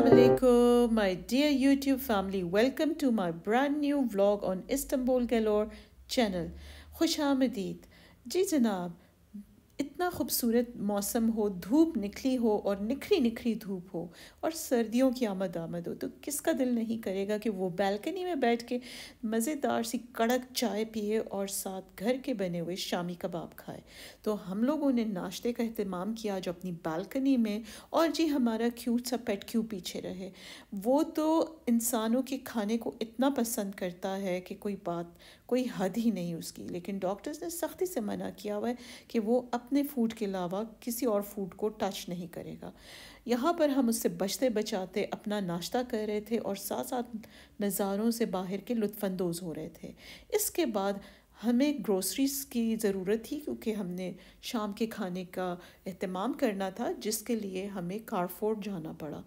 Assalamu alaikum my dear YouTube family welcome to my brand new vlog on Istanbul Galore channel खुश आमदीद जी खूबसूरत मौसम हो धूप निकली हो और निखरी निखरी धूप हो और सर्दियों की आमद आमद हो तो किसका दिल नहीं करेगा कि वो बैल्कनी में बैठ के मज़ेदार सी कड़क चाय पिए और साथ घर के बने हुए शामी कबाब खाए तो हम लोगों ने नाश्ते का अहतमाम किया जो अपनी बालकनी में और जी हमारा क्यूट सा पेट क्यों पीछे रहे वो तो इंसानों के खाने को इतना पसंद करता है कि कोई बात कोई हद ही नहीं उसकी लेकिन डॉक्टर्स ने सख्ती से मना किया हुआ है कि वो अपने फूड फूड के अलावा किसी और फूड को टच नहीं करेगा यहाँ पर हम उससे बचते बचाते अपना नाश्ता कर रहे थे और साथ साथ नज़ारों से बाहर के लुफानंदोज़ हो रहे थे इसके बाद हमें ग्रोसरीज़ की ज़रूरत थी क्योंकि हमने शाम के खाने का अहतमाम करना था जिसके लिए हमें कारफोर्ड जाना पड़ा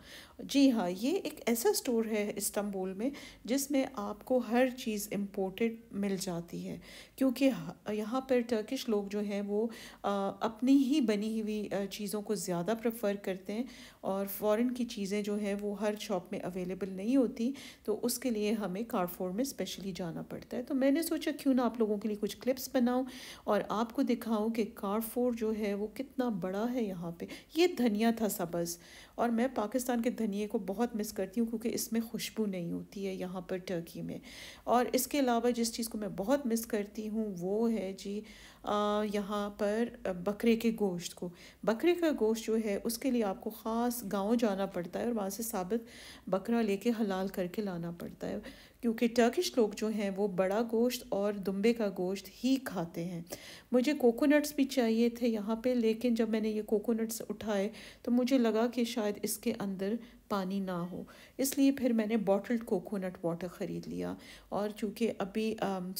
जी हाँ ये एक ऐसा स्टोर है इस्तांबुल में जिसमें आपको हर चीज़ इम्पोर्टेड मिल जाती है क्योंकि यहाँ पर टर्किश लोग जो हैं वो अपनी ही बनी हुई चीज़ों को ज़्यादा प्रेफर करते हैं और फ़ॉरेन की चीज़ें जो हैं वो हर शॉप में अवेलेबल नहीं होती तो उसके लिए हमें कारफोर्ड में स्पेशली जाना पड़ता है तो मैंने सोचा क्यों ना आप लोगों के लिए कुछ क्लिप्स बनाऊँ और आपको दिखाऊँ कि कारफोर जो है वो कितना बड़ा है यहाँ पे ये धनिया था सबस और मैं पाकिस्तान के धनिए को बहुत मिस करती हूँ क्योंकि इसमें खुशबू नहीं होती है यहाँ पर टर्की में और इसके अलावा जिस चीज़ को मैं बहुत मिस करती हूँ वो है जी यहाँ पर बकरे के गोश्त को बकरे का गोश्त जो है उसके लिए आपको ख़ास गांव जाना पड़ता है और वहाँ से साबित बकरा लेके हलाल करके लाना पड़ता है क्योंकि टर्किश लोग जो हैं वो बड़ा गोश्त और दुम्बे का गोश्त ही खाते हैं मुझे कोकोनट्स भी चाहिए थे यहाँ पे लेकिन जब मैंने ये कोकोनट्स उठाए तो मुझे लगा कि शायद इसके अंदर पानी ना हो इसलिए फिर मैंने बॉटल्ड कोकोनट वाटर ख़रीद लिया और चूँकि अभी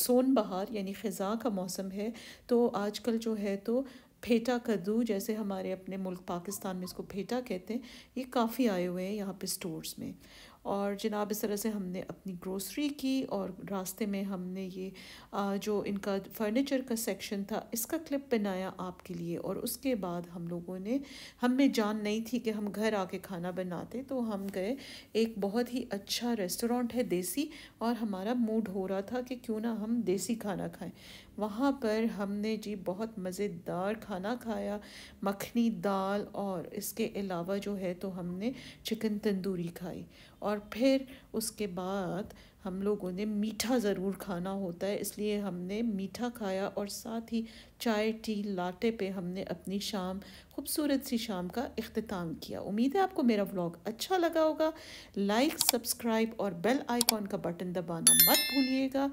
सोन बहार यानी ख़ज़ा का मौसम है तो आजकल जो है तो फेटा कद्दू जैसे हमारे अपने मुल्क पाकिस्तान में इसको फेटा कहते हैं ये काफ़ी आए हुए हैं यहाँ पे स्टोर्स में और जनाब इस तरह से हमने अपनी ग्रोसरी की और रास्ते में हमने ये जो इनका फर्नीचर का सेक्शन था इसका क्लिप बनाया आपके लिए और उसके बाद हम लोगों ने हमें जान नहीं थी कि हम घर आके खाना बनाते तो हम गए एक बहुत ही अच्छा रेस्टोरेंट है देसी और हमारा मूड हो रहा था कि क्यों ना हम देसी खाना खाएं वहाँ पर हमने जी बहुत मज़ेदार खाना खाया मखनी दाल और इसके अलावा जो है तो हमने चिकन तंदूरी खाई और और फिर उसके बाद हम लोगों ने मीठा ज़रूर खाना होता है इसलिए हमने मीठा खाया और साथ ही चाय टी लाटे पे हमने अपनी शाम खूबसूरत सी शाम का अख्ताम किया उम्मीद है आपको मेरा व्लॉग अच्छा लगा होगा लाइक सब्सक्राइब और बेल आइकॉन का बटन दबाना मत भूलिएगा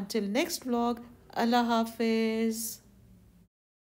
अंटिल नेक्स्ट व्लॉग अल्लाह हाफिज़